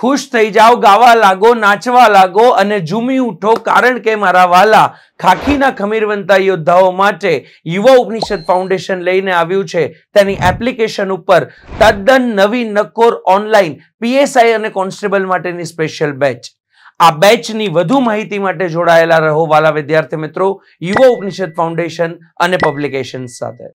ખુશ થઈ જાઓ ગાવા લાગો નાચવા લાગો અને ઝૂમી ઉઠો કારણ કે મારા વાલા ખાખીના ખમીરવંતા યોદ્ધાઓ માટે યુવા ઉપનિષદ ફાઉન્ડેશન લઈને આવ્યું છે તેની એપ્લિકેશન ઉપર તદ્દન નવી નકોર ઓનલાઈન પીએસઆઈ અને કોન્સ્ટેબલ માટેની સ્પેશિયલ બેચ આ બેચની વધુ માહિતી માટે જોડાયેલા રહો વાલા વિદ્યાર્થી મિત્રો યુવા ઉપનિષદ ફાઉન્ડેશન અને પબ્લિકેશન સાથે